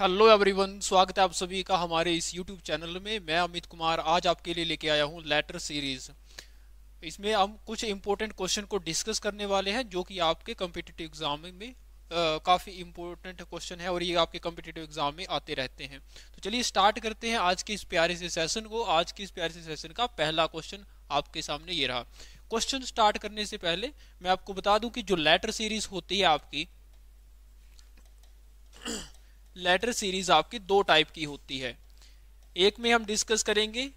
Hello everyone स्वागत है आप सभी का हमारे इस यूट्यूब चैनल में मैं अमित कुमार आज आपके लिए लेके आया हूँ लेटर सीरीज इसमें हम कुछ इम्पोर्टेंट क्वेश्चन को डिस्कस करने वाले हैं जो कि आपके कम्पिटेटिव एग्जाम में आ, काफ़ी इम्पोर्टेंट क्वेश्चन है और ये आपके कम्पिटेटिव एग्जाम में आते रहते हैं तो चलिए स्टार्ट करते हैं आज के इस प्यारे से सेशन को आज के इस प्यारे से सेशन का पहला क्वेश्चन आपके सामने ये रहा क्वेश्चन स्टार्ट करने से पहले मैं आपको बता दूं कि जो लेटर सीरीज होती है आपकी लेटर सीरीज आपकी दो टाइप की होती है एक में हम डिस्कस करेंगे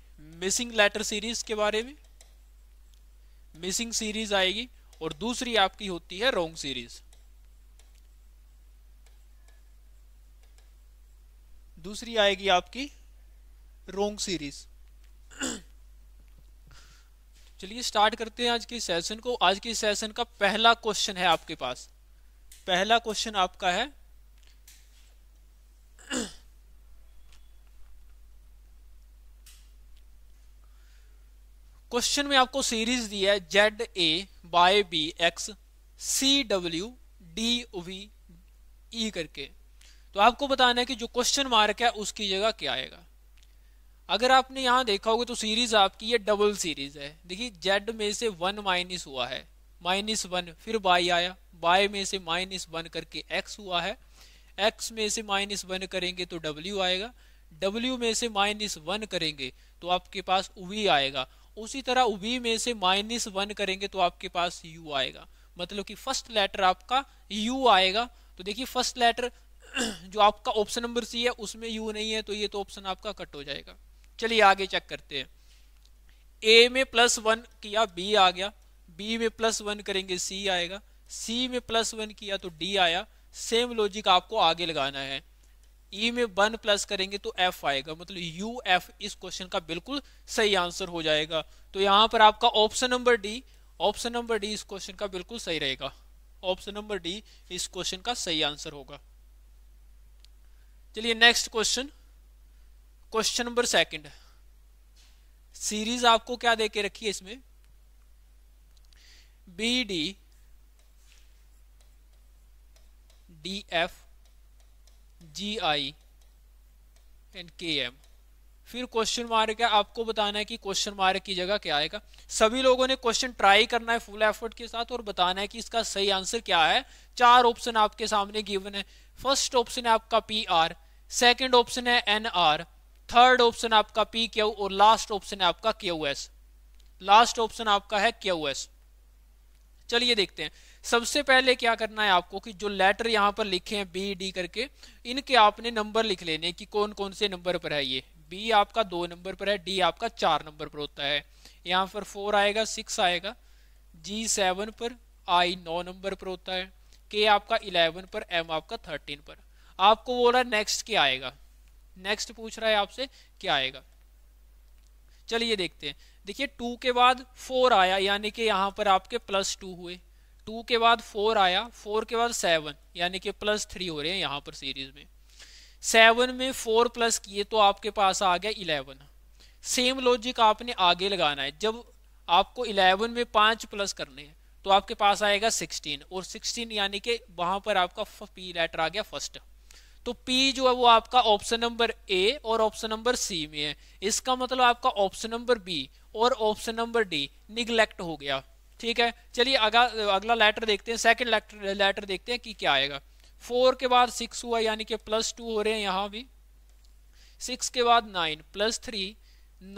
मिसिंग लेटर सीरीज के बारे में मिसिंग सीरीज आएगी और दूसरी आपकी होती है रोंग सीरीज दूसरी आएगी आपकी रोंग सीरीज चलिए स्टार्ट करते हैं आज के सेशन को आज के सेशन का पहला क्वेश्चन है आपके पास पहला क्वेश्चन आपका है क्वेश्चन में आपको सीरीज दी है Z A Y B X C W D V E करके तो आपको बताना है कि जो क्वेश्चन मार्क है उसकी जगह क्या आएगा अगर आपने यहाँ देखा होगा तो सीरीज आपकी ये डबल सीरीज है देखिए जेड में से वन माइनस हुआ है माइनस वन फिर बाई आया बाय में से माइनस वन करके एक्स हुआ है एक्स में से माइनस वन करेंगे तो डब्ल्यू आएगा डब्ल्यू में से माइनस वन करेंगे तो आपके पास वी आएगा उसी तरह वी में से माइनस वन करेंगे तो आपके पास यू आएगा मतलब कि फर्स्ट लेटर आपका यू आएगा तो देखिए फर्स्ट लेटर जो आपका ऑप्शन नंबर सी है उसमें यू नहीं है तो ये तो ऑप्शन आपका कट हो जाएगा चलिए आगे चेक करते हैं ए में प्लस वन किया बी आ गया बी में प्लस वन करेंगे सी आएगा सी में प्लस वन किया तो डी आया सेम लॉजिक आपको आगे लगाना है ई e में वन प्लस करेंगे तो एफ आएगा मतलब यू एफ इस क्वेश्चन का बिल्कुल सही आंसर हो जाएगा तो यहां पर आपका option number D option number D इस क्वेश्चन का बिल्कुल सही रहेगा ऑप्शन नंबर डी इस क्वेश्चन का सही आंसर होगा चलिए next question question number second series आपको क्या दे के रखी है इसमें B D D F G I and K M फिर क्वेश्चन मार्क है आपको बताना है कि क्वेश्चन मार्क की जगह क्या आएगा सभी लोगों ने क्वेश्चन ट्राई करना है फुल एफर्ट के साथ और बताना है कि इसका सही आंसर क्या है चार ऑप्शन आपके सामने गिवन है फर्स्ट ऑप्शन है आपका पी आर सेकेंड ऑप्शन है एन आर थर्ड ऑप्शन आपका पी क्यू और लास्ट ऑप्शन है आपका क्यू एस लास्ट ऑप्शन आपका है क्यू एस चलिए देखते हैं सबसे पहले क्या करना है आपको कि जो लेटर यहाँ पर लिखे हैं बी डी करके इनके आपने नंबर लिख लेने कि कौन कौन से नंबर पर है ये बी आपका दो नंबर पर है डी आपका चार नंबर पर होता है यहाँ पर फोर आएगा सिक्स आएगा जी सेवन पर आई नौ नंबर पर होता है के आपका इलेवन पर एम आपका थर्टीन पर आपको बोल रहा है नेक्स्ट क्या आएगा नेक्स्ट पूछ रहा है आपसे क्या आएगा चलिए देखते हैं देखिए टू के बाद फोर आया यानी कि यहाँ पर आपके प्लस टू हुए टू के बाद फोर आया फोर के बाद सेवन यानी कि प्लस थ्री हो रहे हैं यहाँ पर सीरीज में सेवन में फोर प्लस किए तो आपके पास आ गया इलेवन सेम लॉजिक आपने आगे लगाना है जब आपको इलेवन में पाँच प्लस करने हैं तो आपके पास आएगा सिक्सटीन और सिक्सटीन यानी कि वहाँ पर आपका पी लेटर आ गया फर्स्ट तो पी जो है वो आपका ऑप्शन नंबर ए और ऑप्शन नंबर सी में है इसका मतलब आपका ऑप्शन नंबर बी और ऑप्शन नंबर डी निगलेक्ट हो गया ठीक है चलिए अगला लेटर देखते हैं सेकेंड लेटर लेटर देखते हैं कि क्या आएगा फोर के बाद सिक्स हुआ यानी कि प्लस टू हो रहे हैं यहाँ भी सिक्स के बाद नाइन प्लस थ्री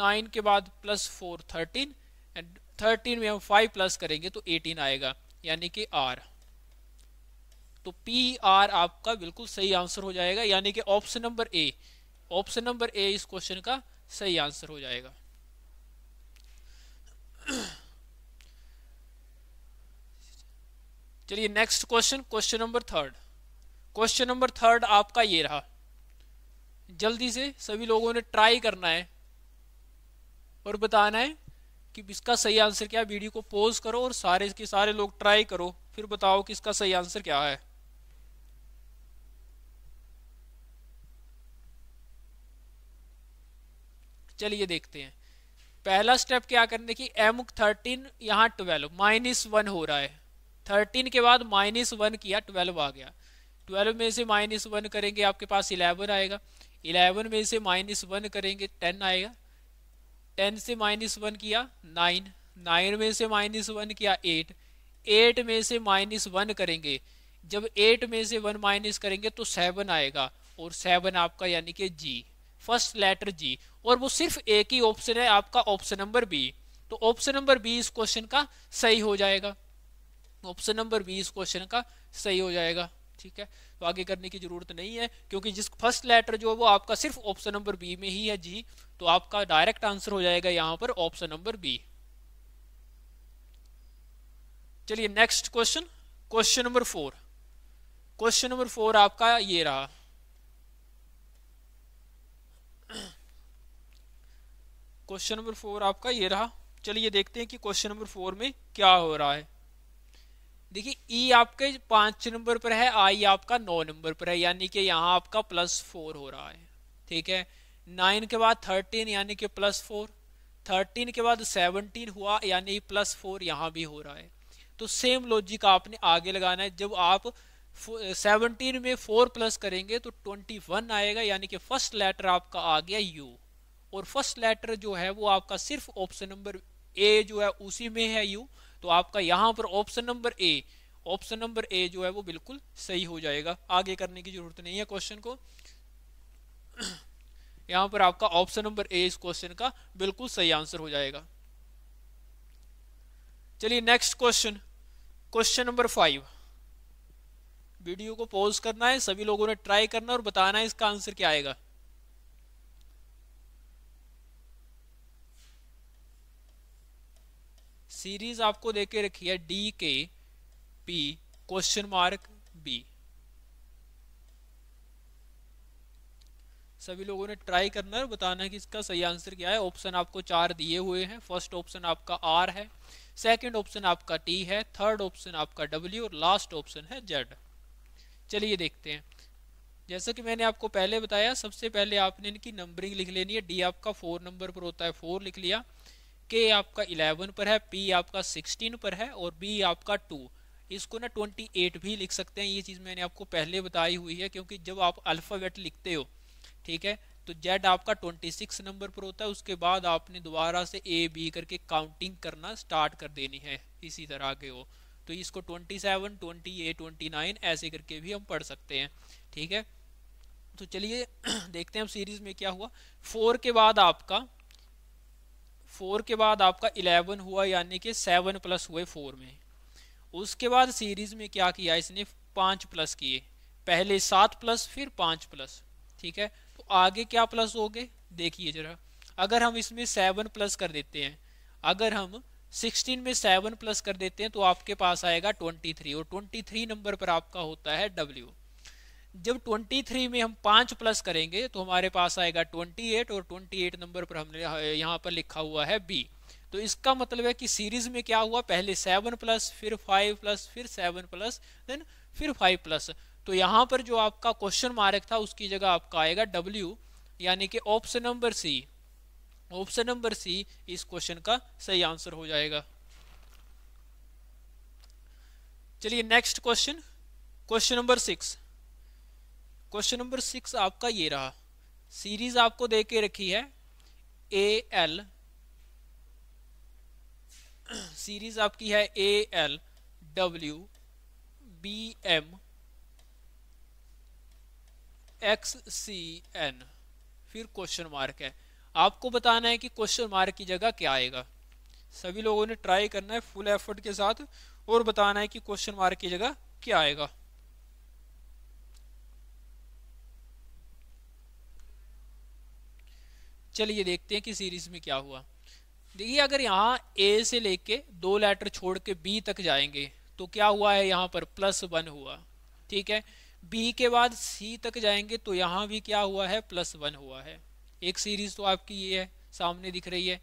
नाइन के बाद plus four thirteen and thirteen में हम फाइव प्लस करेंगे तो एटीन आएगा यानी कि आर तो पी आर आपका बिल्कुल सही आंसर हो जाएगा यानी कि option number A option number A इस क्वेश्चन का सही आंसर हो जाएगा चलिए next question question number third question number third आपका ये रहा जल्दी से सभी लोगों ने ट्राई करना है और बताना है कि इसका सही आंसर क्या है वीडियो को पॉज करो और सारे के सारे लोग ट्राई करो फिर बताओ कि इसका सही आंसर क्या है चलिए देखते हैं पहला स्टेप क्या करने की एम थर्टीन यहां ट्वेल्व माइनस वन हो रहा है थर्टीन के बाद माइनस वन किया ट्वेल्व आ गया ट्वेल्व में से माइनस वन करेंगे आपके पास इलेवन आएगा इलेवन में से माइनस वन करेंगे टेन आएगा टेन से माइनस वन किया नाइन नाइन में से माइनस वन किया एट एट में से माइनस वन करेंगे जब एट में से वन माइनस करेंगे तो सेवन आएगा और सेवन आपका यानी कि जी फर्स्ट लेटर जी और वो सिर्फ एक ही ऑप्शन है आपका ऑप्शन नंबर बी तो ऑप्शन नंबर बी इस क्वेश्चन का सही हो जाएगा ऑप्शन नंबर बी इस क्वेश्चन का सही हो जाएगा ठीक है तो आगे करने की जरूरत नहीं है क्योंकि जिस फर्स्ट लेटर जो है वो आपका सिर्फ ऑप्शन नंबर बी में ही है जी तो आपका डायरेक्ट आंसर हो जाएगा यहां पर ऑप्शन नंबर बी चलिए next question question number four question number four आपका ये रहा क्वेश्चन नंबर फोर आपका ये रहा चलिए देखते हैं कि क्वेश्चन नंबर फोर में क्या हो रहा है देखिए ई e आपके पांच नंबर पर है आई आपका नौ नंबर पर है यानी कि यहाँ आपका प्लस फोर हो रहा है ठीक है नाइन के बाद थर्टीन यानी कि प्लस फोर थर्टीन के बाद सेवनटीन हुआ यानी प्लस फोर यहाँ भी हो रहा है तो सेम लॉजिक आपने आगे लगाना है जब आप सेवनटीन में फोर प्लस करेंगे तो ट्वेंटी वन आएगा यानी कि फर्स्ट लेटर आपका आ गया यू और फर्स्ट लेटर जो है वो आपका सिर्फ ऑप्शन नंबर ए जो है उसी में है यू तो आपका यहाँ पर option number A option number A जो है वो बिल्कुल सही हो जाएगा आगे करने की जरूरत नहीं है क्वेश्चन को यहाँ पर आपका ऑप्शन नंबर ए इस क्वेश्चन का बिल्कुल सही आंसर हो जाएगा चलिए next question question number five video को पॉज करना है सभी लोगों ने ट्राई करना और बताना है इसका आंसर क्या आएगा सीरीज आपको देके रखी है डी के पी क्वेश्चन मार्क बी सभी लोगों ने ट्राई करना है बताना है कि इसका सही आंसर क्या है ऑप्शन आपको चार दिए हुए हैं फर्स्ट ऑप्शन आपका आर है सेकंड ऑप्शन आपका टी है थर्ड ऑप्शन आपका डब्ल्यू और लास्ट ऑप्शन है जेड चलिए देखते हैं जैसा कि मैंने आपको पहले बताया सबसे पहले आपने इनकी नंबरिंग लिख लेनी है डी आपका फोर नंबर पर होता है फोर लिख लिया के आपका 11 पर है पी आपका 16 पर है और बी आपका 2 इसको ना 28 भी लिख सकते हैं ये चीज़ मैंने आपको पहले बताई हुई है क्योंकि जब आप अल्फाबेट लिखते हो ठीक है तो जेड आपका 26 नंबर पर होता है उसके बाद आपने दोबारा से ए बी करके काउंटिंग करना स्टार्ट कर देनी है इसी तरह के हो तो इसको 27, 28, 29 ऐसे करके भी हम पढ़ सकते हैं ठीक है तो चलिए देखते हैं अब सीरीज़ में क्या हुआ फोर के बाद आपका फोर के बाद आपका इलेवन हुआ यानी कि सेवन प्लस हुए फोर में उसके बाद सीरीज़ में क्या किया इसने पाँच प्लस किए पहले सात प्लस फिर पाँच प्लस ठीक है तो आगे क्या प्लस हो गए देखिए जरा अगर हम इसमें सेवन प्लस कर देते हैं अगर हम सिक्सटीन में सेवन प्लस कर देते हैं तो आपके पास आएगा ट्वेंटी थ्री और ट्वेंटी थ्री नंबर पर आपका होता है डब्ल्यू जब 23 में हम पांच प्लस करेंगे तो हमारे पास आएगा 28 और 28 नंबर पर हमने यहाँ पर लिखा हुआ है बी तो इसका मतलब है कि सीरीज में क्या हुआ पहले सेवन प्लस फिर फाइव प्लस फिर सेवन प्लस देन फिर फाइव प्लस तो यहाँ पर जो आपका क्वेश्चन मार्क था उसकी जगह आपका आएगा डब्ल्यू यानी कि option number C option number C इस क्वेश्चन का सही आंसर हो जाएगा चलिए next question question number six question number six आपका ये रहा सीरीज आपको दे के रखी है ए एल सीरीज आपकी है A L W B M X C N फिर क्वेश्चन मार्क है आपको बताना है कि क्वेश्चन मार्क की जगह क्या आएगा सभी लोगों ने ट्राई करना है फुल एफर्ट के साथ और बताना है कि क्वेश्चन मार्क की जगह क्या आएगा चलिए देखते हैं कि सीरीज में क्या हुआ देखिए अगर यहाँ ए से लेके दो लेटर छोड़ के बी तक जाएंगे तो क्या हुआ है यहाँ पर प्लस वन हुआ ठीक है बी के बाद सी तक जाएंगे तो यहाँ भी क्या हुआ है प्लस वन हुआ है एक सीरीज तो आपकी ये है सामने दिख रही है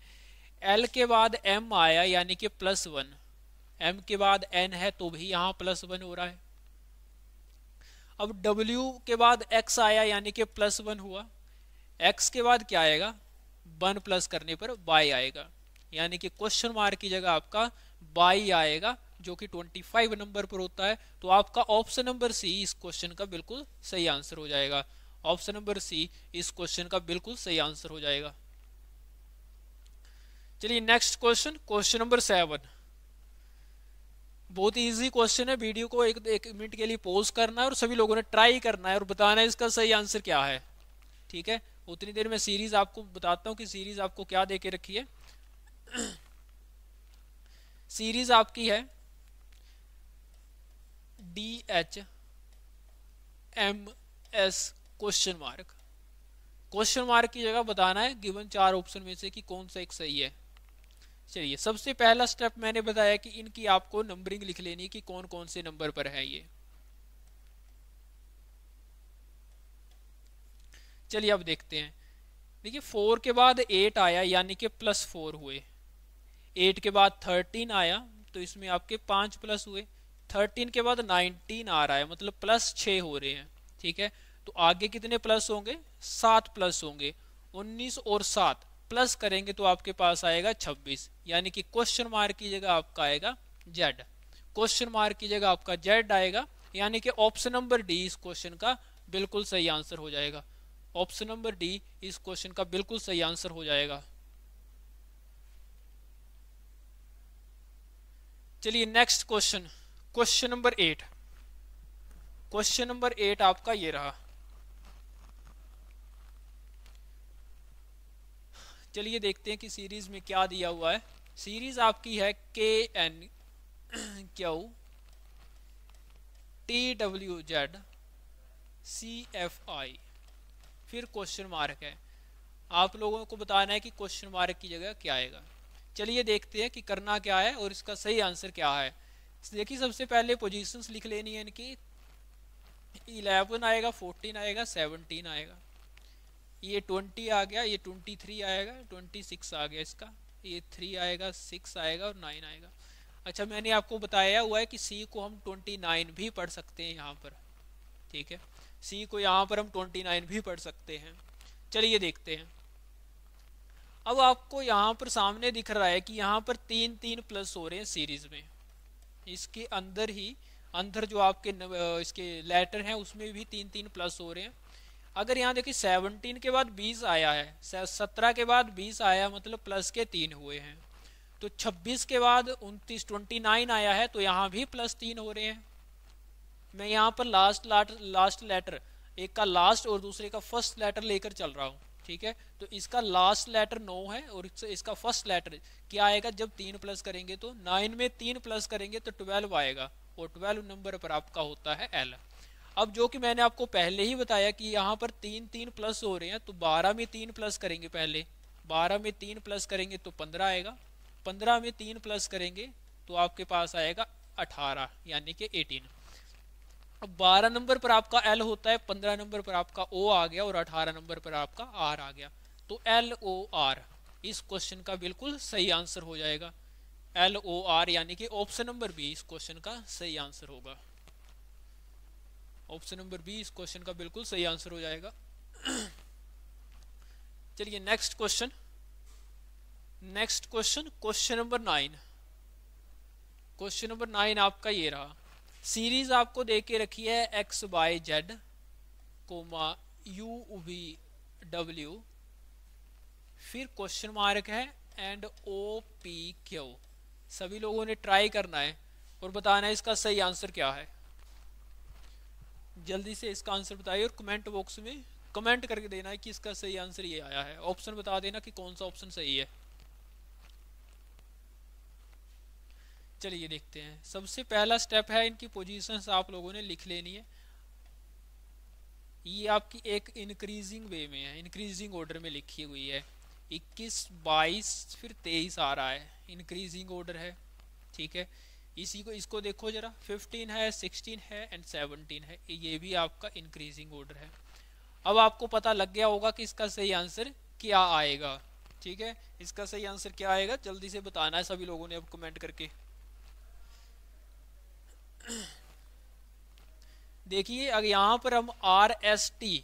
एल के बाद एम आया यानी कि प्लस वन एम के बाद एन है तो भी यहाँ प्लस वन हो रहा है अब डब्ल्यू के बाद एक्स आया यानी कि प्लस वन हुआ एक्स के बाद क्या आएगा वन प्लस करने पर बाई आएगा यानी कि क्वेश्चन मार्क की जगह आपका बाई आएगा जो कि 25 नंबर पर होता है तो आपका ऑप्शन नंबर सी इस क्वेश्चन का बिल्कुल सही आंसर हो जाएगा ऑप्शन नंबर सी इस क्वेश्चन का बिल्कुल सही आंसर हो जाएगा चलिए next question question number seven बहुत इजी क्वेश्चन है वीडियो को एक एक मिनट के लिए पोज करना है और सभी लोगों ने ट्राई करना है और बताना है इसका सही आंसर क्या है ठीक है उतनी देर में सीरीज आपको बताता हूँ कि सीरीज आपको क्या दे के रखी है सीरीज आपकी है D H M S question mark question mark की जगह बताना है गिवन चार ऑप्शन में से कि कौन सा एक सही है चलिए सबसे पहला स्टेप मैंने बताया कि इनकी आपको नंबरिंग लिख लेनी कि कौन कौन से नंबर पर है ये चलिए अब देखते हैं देखिए फोर के बाद एट आया यानी कि प्लस फोर हुए एट के बाद थर्टीन आया तो इसमें आपके पांच प्लस हुए थर्टीन के बाद नाइनटीन आ रहा है मतलब प्लस छ हो रहे हैं ठीक है तो आगे कितने प्लस होंगे सात प्लस होंगे उन्नीस और सात प्लस करेंगे तो आपके पास आएगा छब्बीस यानी कि क्वेश्चन मार्क की जगह आपका आएगा जेड क्वेश्चन मार्क की जगह आपका जेड आएगा यानी कि ऑप्शन नंबर डी इस क्वेश्चन का बिल्कुल सही आंसर हो जाएगा ऑप्शन नंबर डी इस क्वेश्चन का बिल्कुल सही आंसर हो जाएगा चलिए next question question number eight question number eight आपका ये रहा चलिए देखते हैं कि सीरीज में क्या दिया हुआ है सीरीज आपकी है के N Q T W Z C F I फिर क्वेश्चन मार्क है आप लोगों को बताना है कि क्वेश्चन मार्क की जगह क्या आएगा चलिए देखते हैं कि करना क्या है और इसका सही आंसर क्या है देखिए सबसे पहले पोजीशंस लिख लेनी है इनकी इलेवन आएगा फोर्टीन आएगा सेवनटीन आएगा ये ट्वेंटी आ गया ये ट्वेंटी थ्री आएगा ट्वेंटी सिक्स आ गया इसका ये थ्री आएगा सिक्स आएगा और नाइन आएगा अच्छा मैंने आपको बताया हुआ है कि सी को हम ट्वेंटी नाइन भी पढ़ सकते हैं यहाँ पर ठीक है सी को यहां पर हम ट्वेंटी नाइन भी पढ़ सकते हैं चलिए देखते हैं अब आपको यहाँ पर सामने दिख रहा है कि यहाँ पर तीन तीन प्लस हो रहे हैं सीरीज में इसके अंदर ही अंदर जो आपके न, इसके लेटर हैं उसमें भी तीन तीन प्लस हो रहे हैं अगर यहाँ देखिए सेवनटीन के बाद बीस आया है सत्रह के बाद बीस आया मतलब प्लस के तीन हुए हैं तो छब्बीस के बाद उनतीस ट्वेंटी नाइन आया है तो यहाँ भी प्लस तीन हो रहे हैं मैं यहाँ पर लास्ट लाटर लास्ट लेटर एक का लास्ट और दूसरे का फर्स्ट लेटर लेकर चल रहा हूँ ठीक है तो इसका लास्ट लेटर नौ है और इसका फर्स्ट लेटर क्या आएगा जब तीन प्लस करेंगे तो नाइन में तीन प्लस करेंगे तो ट्वेल्व आएगा और ट्वेल्व नंबर पर आपका होता है एल अब जो कि मैंने आपको पहले ही बताया कि यहाँ पर तीन तीन प्लस हो रहे हैं तो बारह में तीन प्लस करेंगे पहले बारह में तीन प्लस करेंगे तो पंद्रह आएगा पंद्रह में तीन प्लस करेंगे तो आपके पास आएगा अठारह यानी कि एटीन अब नंबर पर आपका एल होता है पंद्रह नंबर पर आपका ओ आ गया और अठारह नंबर पर आपका आर आ गया तो एल ओ आर इस क्वेश्चन का बिल्कुल सही आंसर हो जाएगा एल ओ आर यानी कि ऑप्शन नंबर बी इस क्वेश्चन का सही आंसर होगा ऑप्शन नंबर बी इस क्वेश्चन का बिल्कुल सही आंसर हो जाएगा चलिए next question next question question number nine question number nine आपका ये रहा सीरीज आपको दे के रखी है X Y Z comma U V W फिर क्वेश्चन मार्क है एंड ओ पी क्यू सभी लोगों ने ट्राई करना है और बताना है इसका सही आंसर क्या है जल्दी से इसका आंसर बताइए और कमेंट बॉक्स में कमेंट करके देना है कि इसका सही आंसर ये आया है ऑप्शन बता देना कि कौन सा ऑप्शन सही है चलिए देखते हैं सबसे पहला स्टेप है इनकी पोजीशंस आप लोगों ने लिख लेनी है ये आपकी एक इंक्रीजिंग वे में है इंक्रीजिंग ऑर्डर में लिखी हुई है 21 22 फिर 23 आ रहा है इंक्रीजिंग ऑर्डर है ठीक है इसी को इसको देखो जरा 15 है 16 है एंड 17 है ये भी आपका इंक्रीजिंग ऑर्डर है अब आपको पता लग गया होगा कि इसका सही आंसर क्या आएगा ठीक है इसका सही आंसर क्या आएगा जल्दी से बताना है सभी लोगों ने अब कमेंट करके देखिए अगर यहां पर हम R S T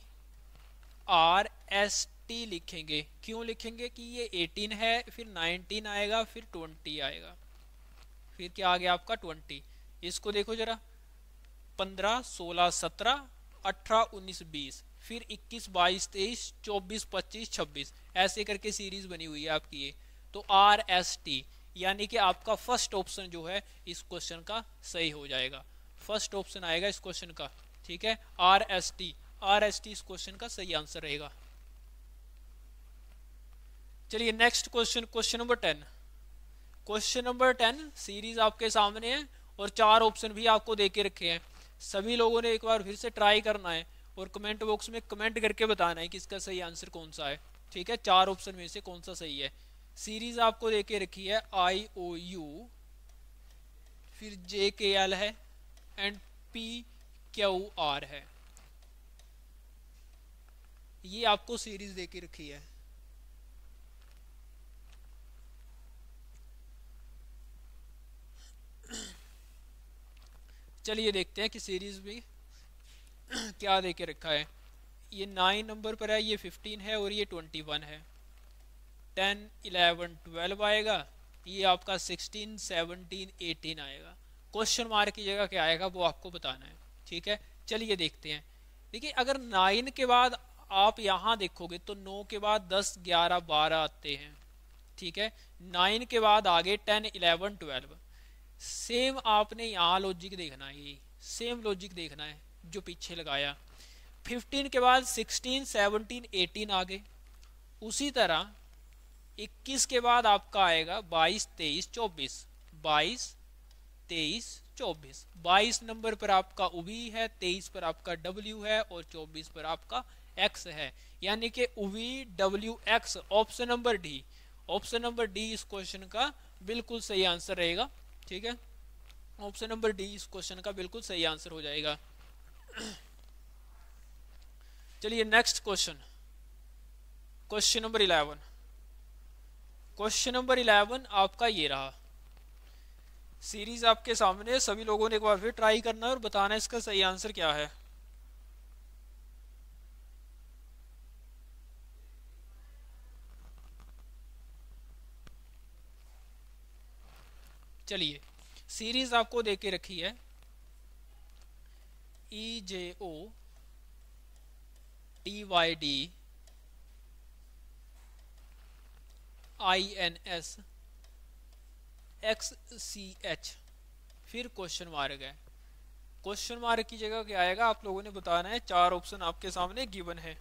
R S T लिखेंगे क्यों लिखेंगे कि ये 18 है फिर 19 आएगा फिर 20 आएगा फिर क्या आ गया आपका 20 इसको देखो जरा 15 16 17 18 19 20 फिर 21 22 23 24 25 26 ऐसे करके सीरीज बनी हुई है आपकी ये तो आर एस टी यानी कि आपका फर्स्ट ऑप्शन जो है इस क्वेश्चन का सही हो जाएगा फर्स्ट ऑप्शन आएगा इस क्वेश्चन का ठीक है R S T R S T इस क्वेश्चन का सही आंसर रहेगा चलिए next question question number ten question number ten series आपके सामने है और चार ऑप्शन भी आपको दे के रखे हैं सभी लोगों ने एक बार फिर से ट्राई करना है और कमेंट बॉक्स में कमेंट करके बताना है कि इसका सही आंसर कौन सा है ठीक है चार ऑप्शन में से कौन सा सही है सीरीज आपको देके रखी है आई ओ यू फिर जे के एल है एंड पी क्यू आर है ये आपको सीरीज देके रखी है चलिए देखते हैं कि सीरीज भी क्या देके रखा है ये नाइन नंबर पर है ये फिफ्टीन है और ये ट्वेंटी वन है टेन इलेवन ट्वेल्व आएगा ये आपका सिक्सटीन सेवनटीन एटीन आएगा क्वेश्चन मार्क की जगह क्या आएगा वो आपको बताना है ठीक है चलिए देखते हैं देखिए अगर नाइन के बाद आप यहाँ देखोगे तो नौ के बाद दस ग्यारह बारह आते हैं ठीक है नाइन के बाद आगे टेन इलेवन ट्वेल्व सेम आपने यहाँ लॉजिक देखना है सेम लॉजिक देखना है जो पीछे लगाया फिफ्टीन के बाद सिक्सटीन सेवनटीन एटीन आगे उसी तरह 21 के बाद आपका आएगा 22 23 24 22 23 24 22 नंबर पर आपका उवी है 23 पर आपका डब्ल्यू है और 24 पर आपका एक्स है यानी कि U V W X option number D option number D इस क्वेश्चन का बिल्कुल सही आंसर रहेगा ठीक है ऑप्शन नंबर डी इस क्वेश्चन का बिल्कुल सही आंसर हो जाएगा चलिए next question question number eleven question number eleven आपका ये रहा सीरीज आपके सामने सभी लोगों ने एक बार फिर ट्राई करना है और बताना है इसका सही आंसर क्या है चलिए सीरीज आपको दे के रखी है E J O T Y D I N S X C H फिर क्वेश्चन मार्ग है क्वेश्चन मार्क की जगह क्या आएगा आप लोगों ने बताना है चार ऑप्शन आपके सामने गिवन है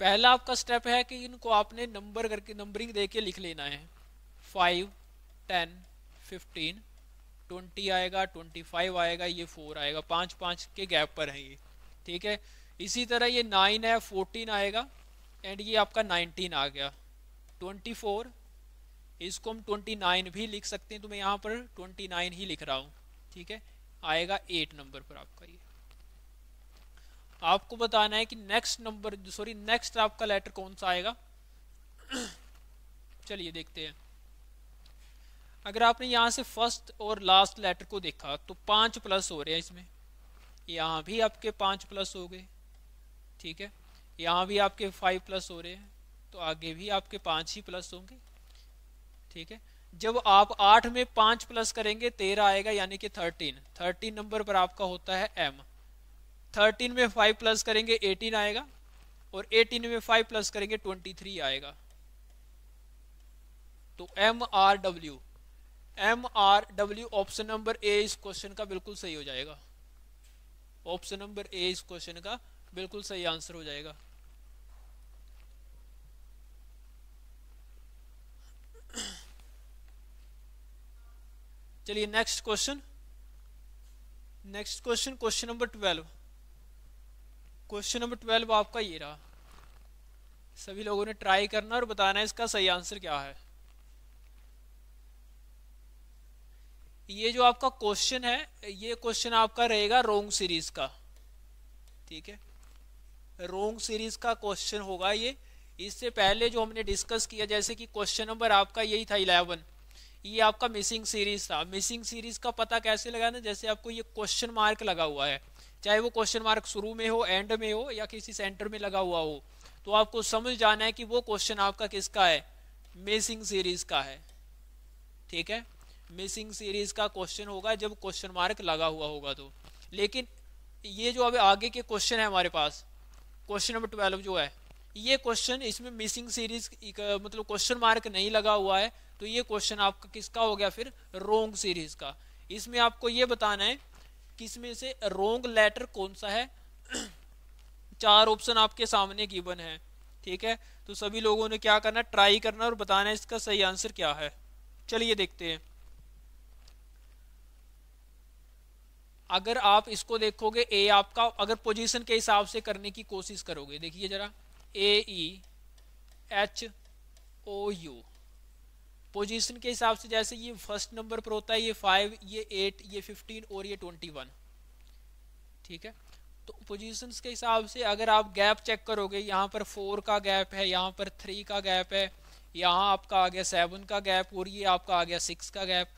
पहला आपका स्टेप है कि इनको आपने नंबर करके नंबरिंग दे के लिख लेना है फाइव टेन फिफ्टीन ट्वेंटी आएगा ट्वेंटी फाइव आएगा ये फोर आएगा पांच पांच के गैप पर है ये ठीक है इसी तरह ये नाइन है फोर्टीन आएगा एंड ये आपका 19 आ गया 24 इसको हम 29 भी लिख सकते हैं तो मैं यहाँ पर 29 ही लिख रहा हूँ ठीक है आएगा एट नंबर पर आपका ये आपको बताना है कि नेक्स्ट नंबर सॉरी नेक्स्ट आपका लेटर कौन सा आएगा चलिए देखते हैं अगर आपने यहाँ से फर्स्ट और लास्ट लेटर को देखा तो पाँच प्लस हो रहे हैं इसमें यहाँ भी आपके पाँच प्लस हो गए ठीक है यहाँ भी आपके फाइव प्लस हो रहे हैं तो आगे भी आपके पाँच ही प्लस होंगे ठीक है जब आप आठ में पाँच प्लस करेंगे तेरह आएगा यानी कि थर्टीन थर्टीन नंबर पर आपका होता है एम थर्टीन में फाइव प्लस करेंगे एटीन आएगा और एटीन में फाइव प्लस करेंगे ट्वेंटी थ्री आएगा तो M R W M R W option number A इस क्वेश्चन का बिल्कुल सही हो जाएगा ऑप्शन नंबर ए इस क्वेश्चन का बिल्कुल सही आंसर हो जाएगा चलिए next question next question question number twelve question number twelve आपका ये रहा सभी लोगों ने ट्राई करना और बताना इसका सही आंसर क्या है ये जो आपका क्वेश्चन है ये क्वेश्चन आपका रहेगा रोंग सीरीज का ठीक है रोंग सीरीज का क्वेश्चन होगा ये इससे पहले जो हमने डिस्कस किया जैसे कि क्वेश्चन नंबर आपका यही था इलेवन ये आपका मिसिंग सीरीज था मिसिंग सीरीज का पता कैसे लगाना जैसे आपको ये क्वेश्चन मार्क लगा हुआ है चाहे वो क्वेश्चन मार्क शुरू में हो एंड में हो या किसी सेंटर में लगा हुआ हो तो आपको समझ जाना है कि वो क्वेश्चन आपका किसका है मिसिंग सीरीज का है ठीक है मिसिंग सीरीज का क्वेश्चन होगा जब क्वेश्चन मार्क लगा हुआ होगा तो लेकिन ये जो अब आगे के क्वेश्चन है हमारे पास क्वेश्चन नंबर ट्वेल्व जो है ये क्वेश्चन इसमें मिसिंग सीरीज मतलब क्वेश्चन मार्क नहीं लगा हुआ है तो ये क्वेश्चन आपका किसका हो गया फिर रोंग सीरीज का इसमें आपको ये बताना है कि इसमें से रोंग लेटर कौन सा है चार ऑप्शन आपके सामने गिवन है ठीक है तो सभी लोगों ने क्या करना ट्राई करना और बताना इसका सही आंसर क्या है चलिए देखते हैं अगर आप इसको देखोगे ए आपका अगर पोजीशन के हिसाब से करने की कोशिश करोगे देखिए जरा A E H O U position के हिसाब से जैसे ये फर्स्ट नंबर पर होता है ये फाइव ये एट ये फिफ्टीन और ये ट्वेंटी वन ठीक है तो पोजिशन के हिसाब से अगर आप गैप चेक करोगे यहाँ पर फोर का गैप है यहाँ पर थ्री का गैप है यहाँ आपका आ गया सेवन का गैप और ये आपका आ गया सिक्स का गैप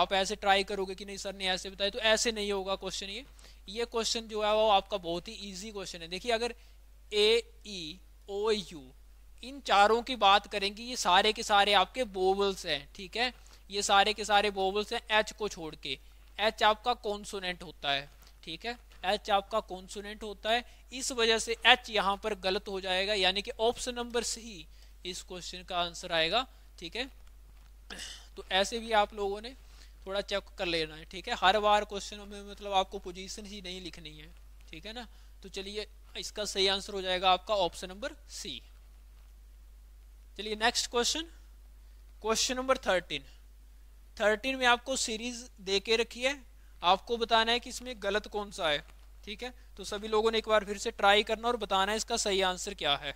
आप ऐसे ट्राई करोगे कि नहीं सर ने ऐसे बताया तो ऐसे नहीं होगा क्वेश्चन ये ये क्वेश्चन जो है वो आपका बहुत ही ईजी क्वेश्चन है देखिए अगर ए ई e ओ यू इन चारों की बात करेंगे ये सारे के सारे आपके बोवल्स हैं ठीक है ये सारे के सारे बोवल्स हैं एच को छोड़ के एच आपका कॉन्सोनेंट होता है ठीक है एच आपका कॉन्सोनेंट होता है इस वजह से एच यहाँ पर गलत हो जाएगा यानी कि ऑप्शन नंबर सी इस क्वेश्चन का आंसर आएगा ठीक है तो ऐसे भी आप लोगों ने थोड़ा चेक कर लेना है ठीक है हर बार क्वेश्चन में मतलब आपको पोजीशन ही नहीं लिखनी है ठीक है ना तो चलिए इसका सही आंसर हो जाएगा आपका ऑप्शन नंबर सी चलिए next question question number thirteen thirteen में आपको सीरीज दे के रखी है आपको बताना है कि इसमें गलत कौन सा है ठीक है तो सभी लोगों ने एक बार फिर से ट्राई करना और बताना है इसका सही आंसर क्या है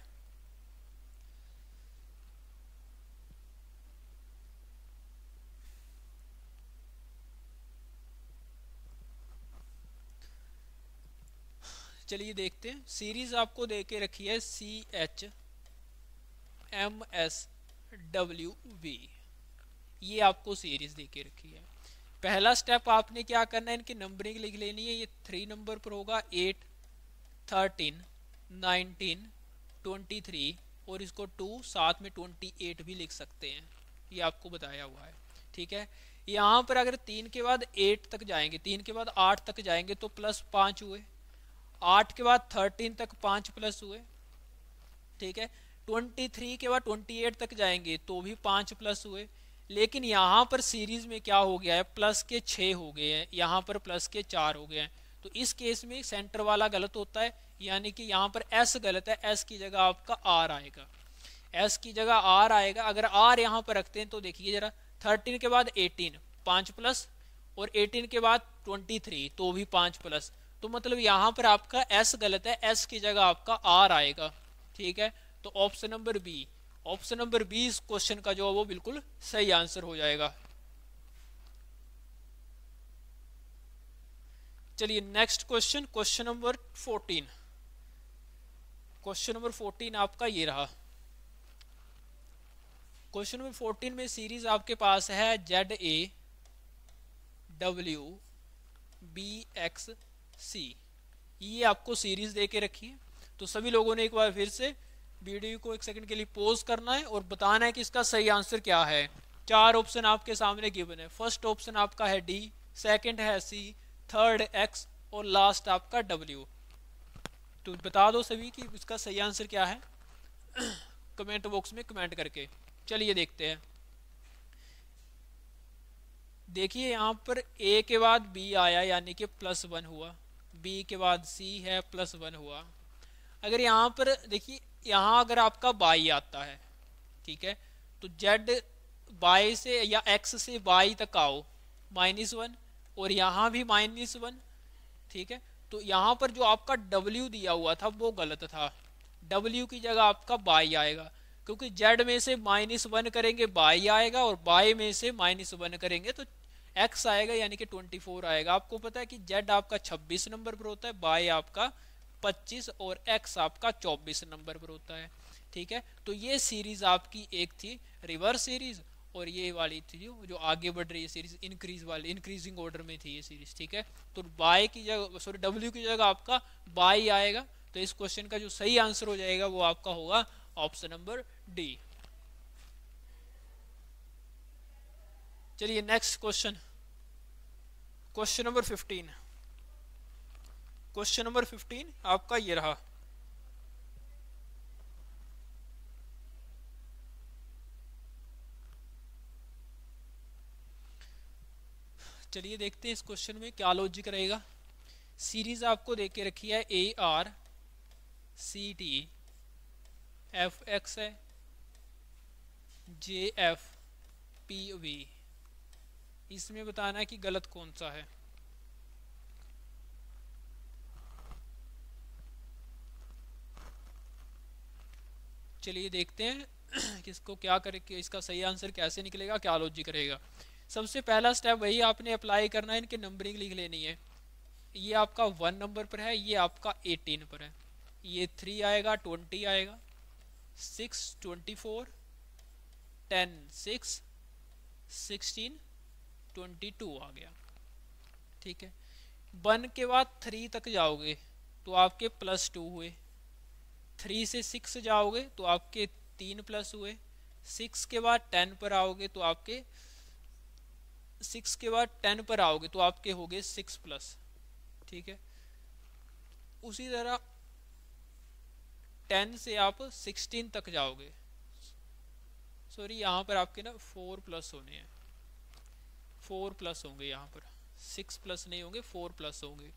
चलिए देखते हैं सीरीज आपको दे के रखी है C H M S W V ये आपको सीरीज दे के रखी है पहला स्टेप आपने क्या करना है इनकी नंबरिंग लिख लेनी है ये थ्री नंबर पर होगा eight thirteen nineteen twenty three और इसको टू साथ में ट्वेंटी एट भी लिख सकते हैं ये आपको बताया हुआ है ठीक है यहाँ पर अगर तीन के बाद एट तक जाएंगे तीन के बाद आठ तक जाएंगे तो प्लस पाँच हुए आठ के बाद थर्टीन तक पांच प्लस हुए ठीक है ट्वेंटी थ्री के बाद ट्वेंटी एट तक जाएंगे तो भी पांच प्लस हुए लेकिन यहां पर सीरीज में क्या हो गया है प्लस के छ हो गए हैं यहां पर प्लस के चार हो गए हैं तो इस केस में सेंटर वाला गलत होता है यानी कि यहां पर एस गलत है एस की जगह आपका आर आएगा एस की जगह आर आएगा अगर आर यहां पर रखते हैं तो देखिए जरा थर्टीन के बाद एटीन पांच प्लस और एटीन के बाद ट्वेंटी थ्री तो भी पांच प्लस तो मतलब यहाँ पर आपका एस गलत है एस की जगह आपका आर आएगा ठीक है तो option number B option number B इस क्वेश्चन का जो है वो बिल्कुल सही आंसर हो जाएगा चलिए next question question number fourteen question number fourteen आपका ये रहा क्वेश्चन नंबर फोर्टीन में सीरीज आपके पास है Z A W B X C ये e आपको सीरीज दे के रखी है तो सभी लोगों ने एक बार फिर से वीडियो को एक सेकंड के लिए पोज करना है और बताना है कि इसका सही आंसर क्या है चार ऑप्शन आपके सामने गिवन है फर्स्ट ऑप्शन आपका है डी सेकंड है सी थर्ड एक्स और लास्ट आपका डब्ल्यू तो बता दो सभी कि इसका सही आंसर क्या है कमेंट बॉक्स में कमेंट करके चलिए देखते हैं देखिए यहाँ पर ए के बाद बी आया यानी कि प्लस वन हुआ बी के बाद सी है प्लस वन हुआ अगर यहाँ पर देखिए यहाँ अगर आपका बाई आता है ठीक है तो जेड बाई से या एक्स से बाई तक आओ माइनस वन और यहाँ भी माइनस वन ठीक है तो यहाँ पर जो आपका डब्ल्यू दिया हुआ था वो गलत था डब्ल्यू की जगह आपका बाई आएगा क्योंकि जेड में से माइनस वन करेंगे बाई आएगा और बाई में से माइनस वन करेंगे तो एक्स आएगा यानी कि 24 आएगा आपको पता है कि जेड आपका 26 नंबर पर होता है बाई आपका 25 और एक्स आपका 24 नंबर पर होता है ठीक है तो ये सीरीज आपकी एक थी रिवर्स सीरीज और ये वाली थी जो जो आगे बढ़ रही है सीरीज इंक्रीज वाली इंक्रीजिंग ऑर्डर में थी ये सीरीज ठीक है तो बाय की जगह सॉरी डब्ल्यू की जगह आपका बाय आएगा तो इस क्वेश्चन का जो सही आंसर हो जाएगा वो आपका होगा ऑप्शन नंबर डी चलिए next question question number fifteen question number fifteen आपका ये रहा चलिए देखते हैं इस क्वेश्चन में क्या लॉजिक रहेगा सीरीज आपको दे के रखी है A R C T F X है जे एफ पी वी इसमें बताना है कि गलत कौन सा है चलिए देखते हैं कि इसको क्या करके इसका सही आंसर कैसे निकलेगा क्या लॉजिक रहेगा सबसे पहला स्टेप वही आपने अप्लाई करना है इनके नंबरिंग लिख लेनी है ये आपका वन नंबर पर है ये आपका एटीन पर है ये थ्री आएगा ट्वेंटी आएगा six twenty four ten six sixteen twenty two आ गया ठीक है वन के बाद थ्री तक जाओगे तो आपके प्लस टू हुए थ्री से सिक्स जाओगे तो आपके तीन प्लस हुए सिक्स के बाद टेन पर आओगे तो आपके सिक्स के बाद टेन पर आओगे तो आपके हो गए सिक्स प्लस ठीक है उसी तरह टेन से आप सिक्सटीन तक जाओगे सॉरी यहाँ पर आपके ना फोर प्लस होने हैं फोर प्लस होंगे यहाँ पर सिक्स प्लस नहीं होंगे फोर प्लस होंगे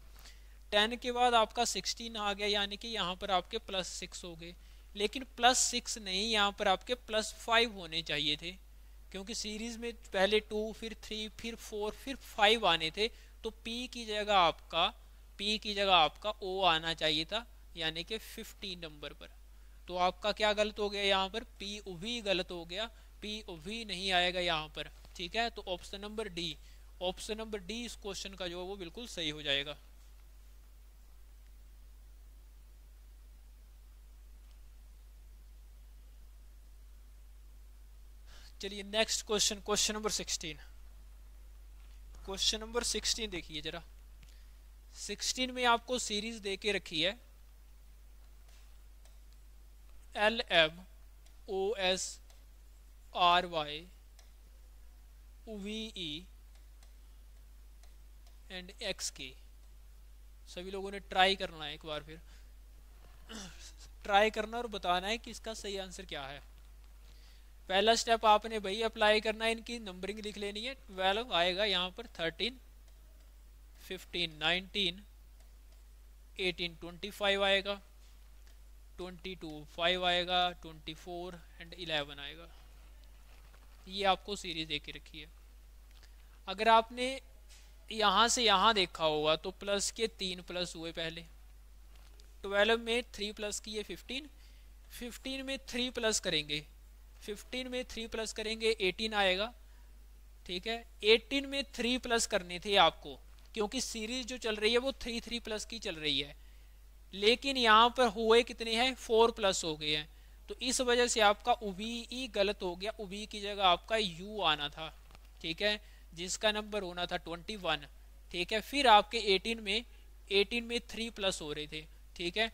टेन के बाद आपका सिक्सटीन आ गया यानी कि यहाँ पर आपके प्लस सिक्स हो गए लेकिन प्लस सिक्स नहीं यहाँ पर आपके प्लस फाइव होने चाहिए थे क्योंकि सीरीज़ में पहले टू फिर थ्री फिर फोर फिर फाइव आने थे तो पी की जगह आपका पी की जगह आपका ओ आना चाहिए था यानी कि फिफ्टीन नंबर पर तो आपका क्या गलत हो गया यहाँ पर पी ओ भी गलत हो गया पी ओ भी नहीं आएगा यहाँ पर ठीक है तो option number D option number D इस क्वेश्चन का जो है वो बिल्कुल सही हो जाएगा चलिए next question question number sixteen question number sixteen देखिए जरा सिक्सटीन में आपको सीरीज दे के रखी है L M O S R Y E and X के सभी लोगों ने ट्राई करना है एक बार फिर ट्राई करना और बताना है कि इसका सही आंसर क्या है पहला स्टेप आपने भाई अप्लाई करना है इनकी नंबरिंग लिख लेनी है ट्वेल्व आएगा यहाँ पर thirteen fifteen nineteen eighteen twenty five आएगा ट्वेंटी टू फाइव आएगा ट्वेंटी फोर एंड इलेवन आएगा ये आपको सीरीज दे रखी है अगर आपने यहां से यहां देखा होगा तो प्लस के तीन प्लस हुए पहले ट्वेल्व में थ्री प्लस किए फिफ्टीन फिफ्टीन में थ्री प्लस करेंगे फिफ्टीन में थ्री प्लस करेंगे एटीन आएगा ठीक है एटीन में थ्री प्लस करने थे आपको क्योंकि सीरीज जो चल रही है वो थ्री थ्री प्लस की चल रही है लेकिन यहां पर हुए कितने हैं फोर प्लस हो गए हैं तो इस वजह से आपका उबी गलत हो गया उबी की जगह आपका यू आना था ठीक है जिसका नंबर होना था ट्वेंटी वन ठीक है फिर आपके एटीन में एटीन में थ्री प्लस हो रहे थे ठीक है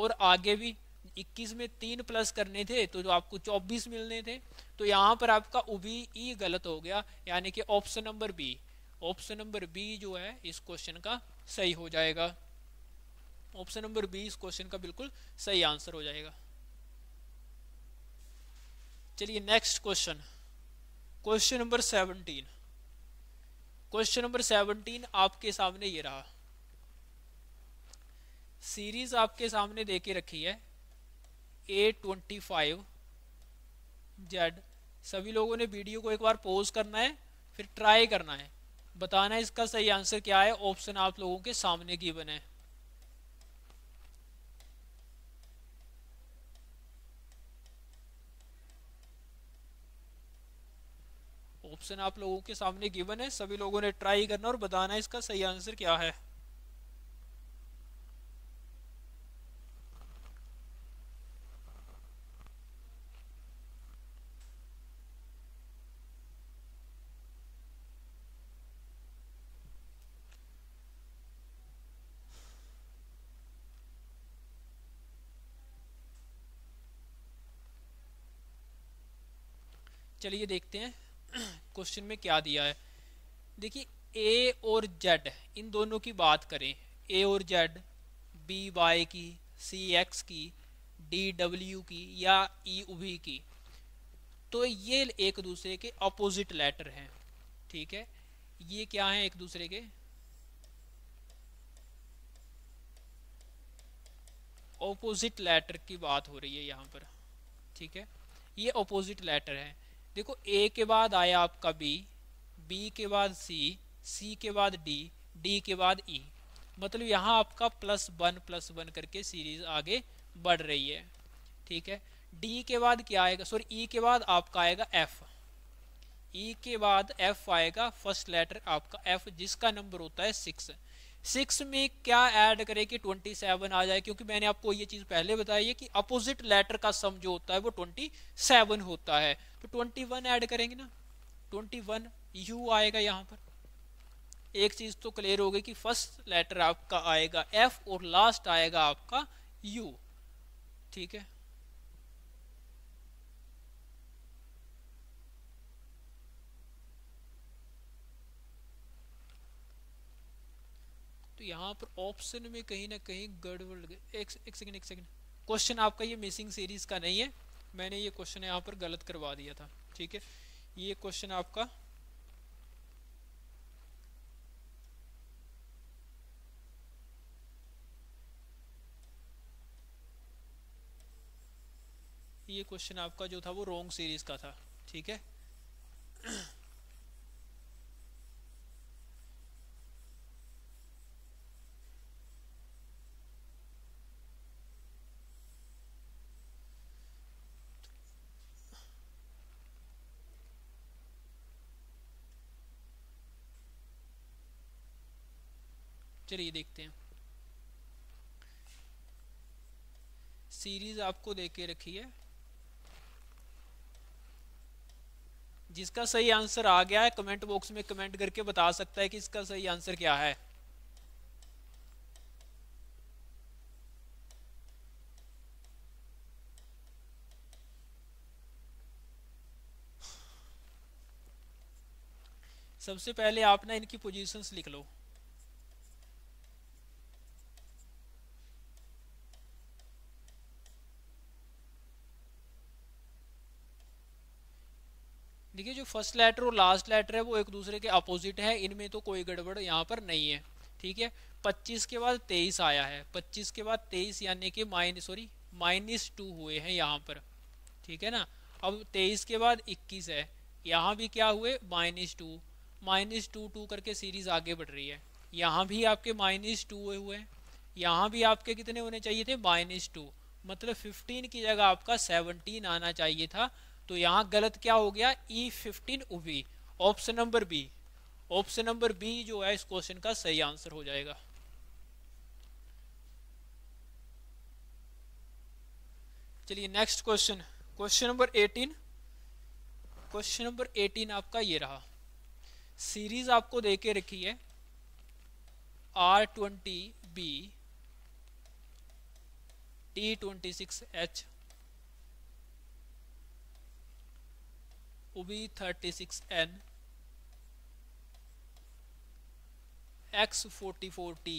और आगे भी इक्कीस में तीन प्लस करने थे तो जो आपको चौबीस मिलने थे तो यहाँ पर आपका उबी ई गलत हो गया यानी कि option number B option number B जो है इस क्वेश्चन का सही हो जाएगा ऑप्शन नंबर बी इस क्वेश्चन का बिल्कुल सही आंसर हो जाएगा चलिए next question question number seventeen question number seventeen आपके सामने ये रहा सीरीज आपके सामने दे के रखी है ए ट्वेंटी फाइव जेड सभी लोगों ने वीडियो को एक बार पोज करना है फिर ट्राई करना है बताना है इसका सही आंसर क्या है ऑप्शन आप लोगों के सामने की बने ऑप्शन आप लोगों के सामने गिवन है सभी लोगों ने ट्राई करना और बताना इसका सही आंसर क्या है चलिए देखते हैं क्वेश्चन में क्या दिया है देखिए ए और जेड इन दोनों की बात करें ए और जेड बी वाई की सी एक्स की डी डब्ल्यू की या ई e वी की तो ये एक दूसरे के अपोजिट लेटर हैं ठीक है ये क्या है एक दूसरे के ऑपोजिट लेटर की बात हो रही है यहां पर ठीक है ये ऑपोजिट लेटर है देखो ए के बाद आया आपका बी बी के बाद सी सी के बाद डी डी के बाद ई e. मतलब यहाँ आपका प्लस वन प्लस वन करके सीरीज आगे बढ़ रही है ठीक है डी के बाद क्या आएगा सॉरी ई e के बाद आपका आएगा एफ ई e के बाद एफ आएगा फर्स्ट लेटर आपका एफ जिसका नंबर होता है सिक्स सिक्स में क्या ऐड करे कि ट्वेंटी सेवन आ जाए क्योंकि मैंने आपको ये चीज़ पहले बताई है कि अपोजिट लेटर का सम जो होता है वो ट्वेंटी सेवन होता है तो ट्वेंटी वन ऐड करेंगे ना ट्वेंटी वन यू आएगा यहाँ पर एक चीज़ तो क्लियर हो गई कि फर्स्ट लेटर आपका आएगा एफ और लास्ट आएगा आपका यू ठीक है तो यहां पर ऑप्शन में कहीं ना कहीं गड़बड़ एक सेकंड एक सेकंड क्वेश्चन आपका ये मिसिंग सीरीज का नहीं है मैंने ये क्वेश्चन यहाँ पर गलत करवा दिया था ठीक है ये क्वेश्चन आपका ये क्वेश्चन आपका जो था वो रोंग सीरीज का था ठीक है चलिए देखते हैं सीरीज आपको दे के रखी है जिसका सही आंसर आ गया है कमेंट बॉक्स में कमेंट करके बता सकता है कि इसका सही आंसर क्या है सबसे पहले आप ना इनकी पोजीशंस लिख लो देखिए जो फर्स्ट लेटर और लास्ट लेटर है वो एक दूसरे के अपोजिट है इनमें तो कोई गड़बड़ यहाँ पर नहीं है ठीक है 25 के बाद 23 आया है 25 के बाद 23 यानी कि माइनस सॉरी माइनस टू हुए हैं यहाँ पर ठीक है ना अब 23 के बाद 21 है यहाँ भी क्या हुए minus two minus two two करके सीरीज़ आगे बढ़ रही है यहाँ भी आपके माइनस टू हुए हैं यहाँ भी आपके कितने होने चाहिए थे माइनस टू मतलब फिफ्टीन की जगह आपका सेवनटीन आना चाहिए था तो यहाँ गलत क्या हो गया E fifteen O B option number B option number B जो है इस क्वेश्चन का सही आंसर हो जाएगा चलिए next question question number eighteen question number eighteen आपका ये रहा सीरीज आपको दे के रखी है R twenty B T twenty six H thirty six N X forty four T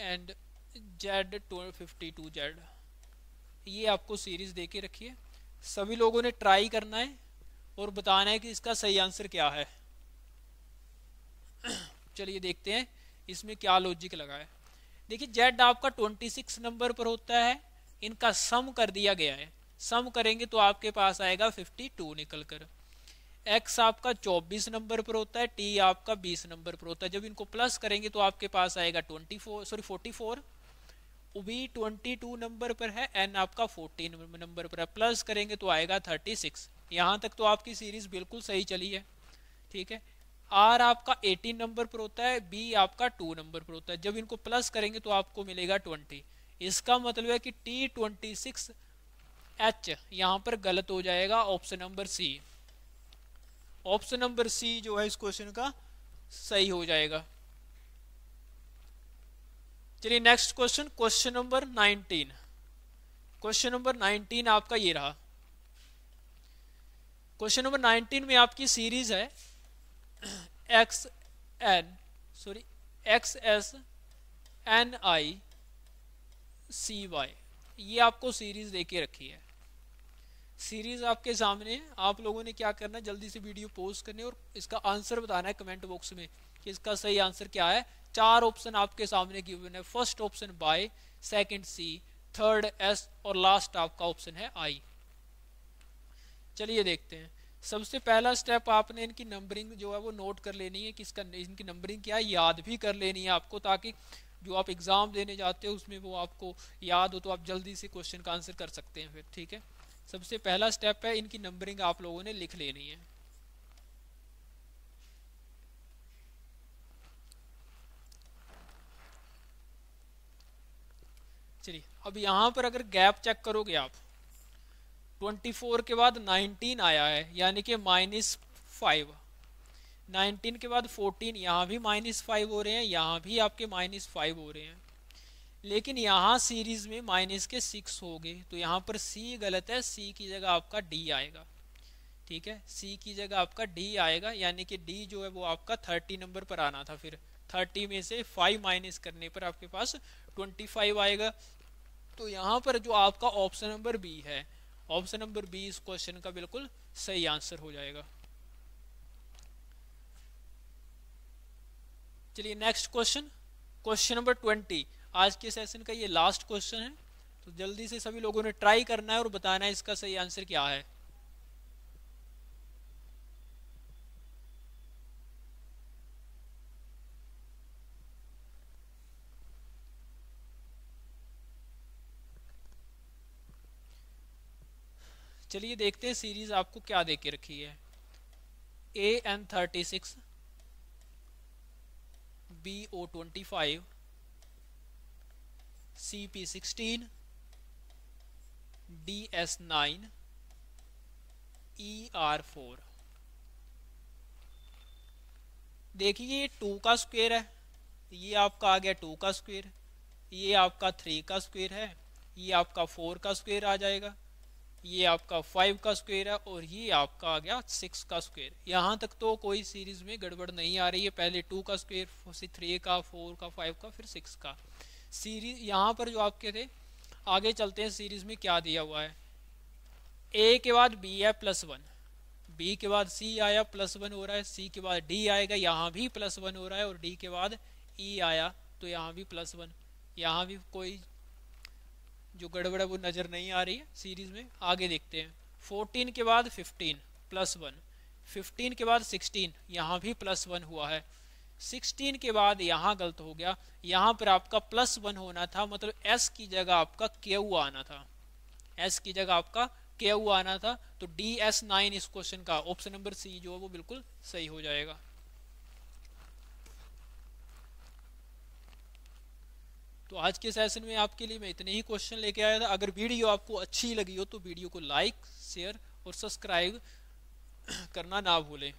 and Z fifty two Z ये आपको सीरीज़ दे के रखिए सभी लोगों ने ट्राई करना है और बताना है कि इसका सही आंसर क्या है चलिए देखते हैं इसमें क्या लॉजिक लगा है देखिए जेड आपका ट्वेंटी सिक्स नंबर पर होता है इनका सम कर दिया गया है सम करेंगे तो आपके पास आएगा 52 निकल कर एक्स आपका 24 नंबर पर होता है टी आपका 20 नंबर पर होता है जब इनको प्लस करेंगे तो आपके पास आएगा 24 सॉरी 44 वी ट्वेंटी नंबर पर है एन आपका 14 नंबर पर है प्लस करेंगे तो आएगा 36 यहाँ तक तो आपकी सीरीज बिल्कुल सही चली है ठीक है आर आपका 18 नंबर पर होता है बी आपका 2 नंबर पर होता है जब इनको प्लस करेंगे तो आपको मिलेगा 20 इसका मतलब है कि टी ट्वेंटी सिक्स एच यहां पर गलत हो जाएगा option number C option number C जो है इस क्वेश्चन का सही हो जाएगा चलिए next question question number 19 question number 19 आपका ये रहा क्वेश्चन नंबर 19 में आपकी सीरीज है X N sorry X S N I C Y ये आपको सीरीज देके रखी है सीरीज आपके सामने है आप लोगों ने क्या करना है जल्दी से वीडियो पोस्ट करनी है और इसका आंसर बताना है कमेंट बॉक्स में कि इसका सही आंसर क्या है चार ऑप्शन आपके सामने गिवन है first option by second C third S और लास्ट आपका ऑप्शन है आई चलिए देखते हैं सबसे पहला स्टेप आपने इनकी नंबरिंग जो है वो नोट कर लेनी है कि इसका इनकी नंबरिंग क्या है याद भी कर लेनी है आपको ताकि जो आप एग्ज़ाम देने जाते हो उसमें वो आपको याद हो तो आप जल्दी से क्वेश्चन का आंसर कर सकते हैं फिर ठीक है सबसे पहला स्टेप है इनकी नंबरिंग आप लोगों ने लिख लेनी है चलिए अब यहां पर अगर गैप चेक करोगे आप 24 के बाद 19 आया है यानी कि माइनस फाइव नाइनटीन के बाद 14 यहां भी माइनस फाइव हो रहे हैं यहां भी आपके माइनस फाइव हो रहे हैं लेकिन यहाँ सीरीज में माइनस के सिक्स हो गए तो यहाँ पर सी गलत है सी की जगह आपका डी आएगा ठीक है सी की जगह आपका डी आएगा यानी कि डी जो है वो आपका थर्टी नंबर पर आना था फिर थर्टी में से फाइव माइनस करने पर आपके पास ट्वेंटी फाइव आएगा तो यहाँ पर जो आपका ऑप्शन नंबर बी है ऑप्शन नंबर बी इस क्वेश्चन का बिल्कुल सही आंसर हो जाएगा चलिए next question question number twenty आज के सेशन का ये लास्ट क्वेश्चन है तो जल्दी से सभी लोगों ने ट्राई करना है और बताना है इसका सही आंसर क्या है चलिए देखते हैं सीरीज आपको क्या दे के रखी है A N thirty six B O twenty five CP16 DS9 ER4 देखिए ये टू का स्क्वायर है ये आपका आ गया टू का स्क्वायर ये आपका थ्री का स्क्वायर है ये आपका फोर का स्क्वायर आ जाएगा ये आपका फाइव का स्क्वायर है और ये आपका आ गया सिक्स का स्क्वायर यहाँ तक तो कोई सीरीज में गड़बड़ नहीं आ रही है पहले टू का स्क्वायर थ्री का फोर का फाइव का फिर सिक्स का सीरीज यहाँ पर जो आपके थे आगे चलते हैं सीरीज में क्या दिया हुआ है ए के बाद बी है प्लस वन बी के बाद सी आया प्लस वन हो रहा है सी के बाद डी आएगा यहाँ भी प्लस वन हो रहा है और डी के बाद ई e आया तो यहाँ भी प्लस वन यहाँ भी कोई जो गड़बड़ है वो नज़र नहीं आ रही है सीरीज में आगे देखते हैं फोर्टीन के बाद फिफ्टीन प्लस वन फिफ्टीन के बाद सिक्सटीन यहाँ भी प्लस वन हुआ है सिक्सटीन के बाद यहाँ गलत हो गया यहाँ पर आपका प्लस वन होना था मतलब एस की जगह आपका केयू आना था एस की जगह आपका केयू आना था तो डी एस नाइन इस क्वेश्चन का ऑप्शन नंबर सी जो है वो बिल्कुल सही हो जाएगा तो आज के सेशन में आपके लिए मैं इतने ही क्वेश्चन लेके आया था अगर वीडियो आपको अच्छी लगी हो तो वीडियो को लाइक शेयर और सब्सक्राइब करना ना भूलें